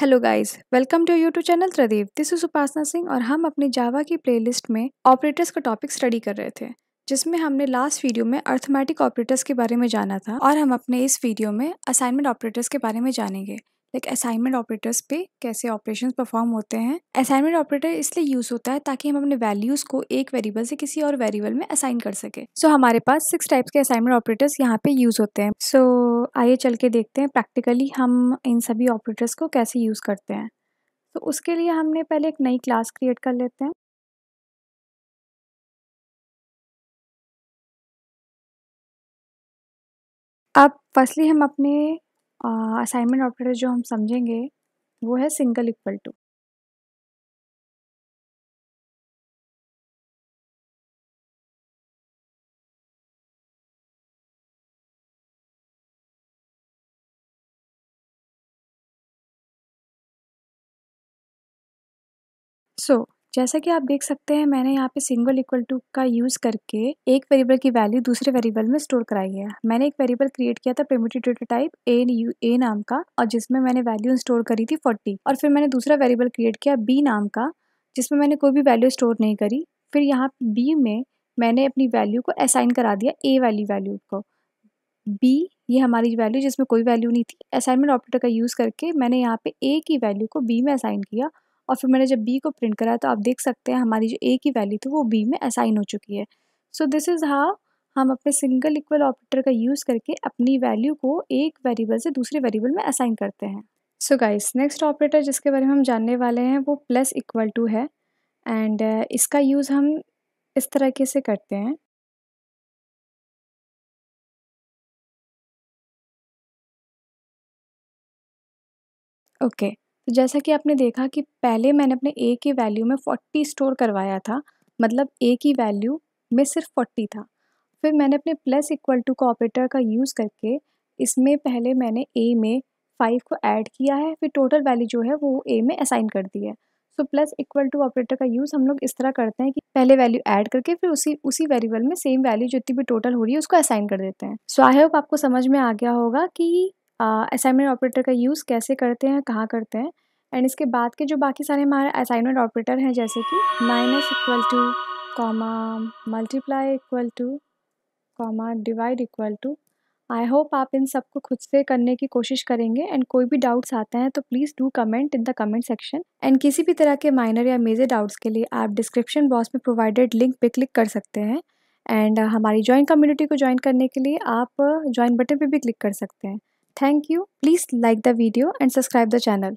Hello guys welcome to YouTube channel Pradeep this is Upasana Singh और हम अपने जावा की प्लेलिस्ट में ऑपरेटर्स का टॉपिक स्टडी कर रहे थे जिसमें हमने लास्ट वीडियो में अर्थमेटिक ऑपरेटर्स के बारे में जाना था और हम अपने इस वीडियो में असाइनमेंट ऑपरेटर्स के बारे में जानेंगे लाइक असाइनमेंट ऑपरेटर्स पे कैसे ऑपरेशंस परफॉर्म होते हैं असाइनमेंट ऑपरेटर इसलिए यूज़ होता है ताकि हम अपने वैल्यूज़ को एक वेरिएबल से किसी और वेरिएबल में असाइन कर सके सो so, हमारे पास सिक्स टाइप्स के असाइनमेंट ऑपरेटर्स यहाँ पे यूज़ होते हैं सो so, आइए चल के देखते हैं प्रैक्टिकली हम इन सभी ऑपरेटर्स को कैसे यूज़ करते हैं तो so, उसके लिए हमने पहले एक नई क्लास क्रिएट कर लेते हैं अब फर्स्टली हम अपने असाइनमेंट ऑपरेटर जो हम समझेंगे वो है सिंगल इक्वल टू So जैसा कि आप देख सकते हैं मैंने यहाँ पे सिंगल इक्वल टू का यूज़ करके एक वेरिएबल की वैल्यू दूसरे वेरिएबल में स्टोर कराई है मैंने एक वेरिएबल क्रिएट किया था primitive data type A U A नाम का और जिसमें मैंने वैल्यू स्टोर करी थी फोर्टी और फिर मैंने दूसरा वेरिएबल क्रिएट किया बी नाम का जिसमें मैंने कोई भी वैल्यू स्टोर नहीं करी फिर यहाँ बी में मैंने अपनी वैल्यू को असाइन करा दिया ए वाली वैल्यू को बी ये हमारी वैल्यू जिसमें कोई वैल्यू नहीं थी असाइनमेंट ऑपरेटर का यूज़ करके मैंने यहाँ पे ए की वैल्यू को बी में असाइन किया और फिर मैंने जब बी को प्रिंट कराया तो आप देख सकते हैं हमारी जो ए की वैल्यू थी वो बी में असाइन हो चुकी है सो दिस इज़ हाउ हम अपने सिंगल इक्वल ऑपरेटर का यूज़ करके अपनी वैल्यू को एक वेरिएबल से दूसरे वेरिएबल में असाइन करते हैं सो गाइस नेक्स्ट ऑपरेटर जिसके बारे में हम जानने वाले हैं वो प्लस इक्वल टू है एंड uh, इसका यूज़ हम इस तरीके से करते हैं ओके okay. तो जैसा कि आपने देखा कि पहले मैंने अपने ए के वैल्यू में 40 स्टोर करवाया था मतलब ए की वैल्यू में सिर्फ 40 था फिर मैंने अपने प्लस इक्वल टू का ऑपरेटर का यूज़ करके इसमें पहले मैंने ए में फाइव को ऐड किया है फिर टोटल वैल्यू जो है वो ए में असाइन कर दी है so plus equal to operator का यूज़ हम लोग इस तरह करते हैं कि पहले वैल्यू ऐड करके फिर उसी उसी वेरिएबल में सेम वैल्यू जितनी भी टोटल हो रही है उसको असाइन कर देते हैं सो आई होप आपको समझ में आ गया होगा कि असाइनमेंट ऑपरेटर का यूज़ कैसे करते हैं कहाँ करते हैं एंड इसके बाद के जो बाकी सारे हमारे असाइनमेंट ऑपरेटर हैं जैसे कि minus equal to comma multiply equal to comma divide equal to I hope आप इन सबको खुद से करने की कोशिश करेंगे एंड कोई भी डाउट्स आते हैं तो please do comment in the comment section and किसी भी तरह के माइनर या मेजर डाउट्स के लिए आप डिस्क्रिप्शन बॉक्स में प्रोवाइडेड लिंक पे क्लिक कर सकते हैं एंड हमारी ज्वाइन कम्युनिटी को ज्वाइन करने के लिए आप ज्वाइन बटन पर भी क्लिक कर सकते हैं thank you please like the video and subscribe the channel